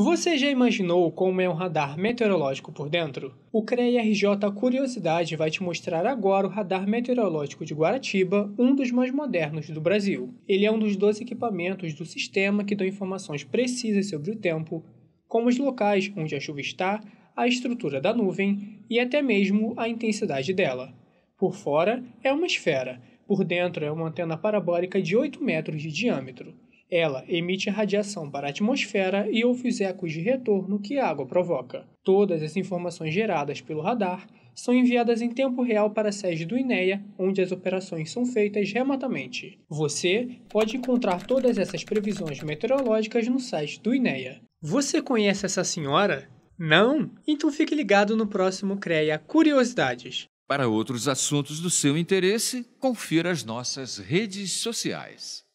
Você já imaginou como é um radar meteorológico por dentro? O crei RJ Curiosidade vai te mostrar agora o radar meteorológico de Guaratiba, um dos mais modernos do Brasil. Ele é um dos 12 equipamentos do sistema que dão informações precisas sobre o tempo, como os locais onde a chuva está, a estrutura da nuvem e até mesmo a intensidade dela. Por fora é uma esfera, por dentro é uma antena parabólica de 8 metros de diâmetro. Ela emite radiação para a atmosfera e os ecos de retorno que a água provoca. Todas as informações geradas pelo radar são enviadas em tempo real para a sede do INEA, onde as operações são feitas remotamente. Você pode encontrar todas essas previsões meteorológicas no site do INEA. Você conhece essa senhora? Não? Então fique ligado no próximo CREA Curiosidades. Para outros assuntos do seu interesse, confira as nossas redes sociais.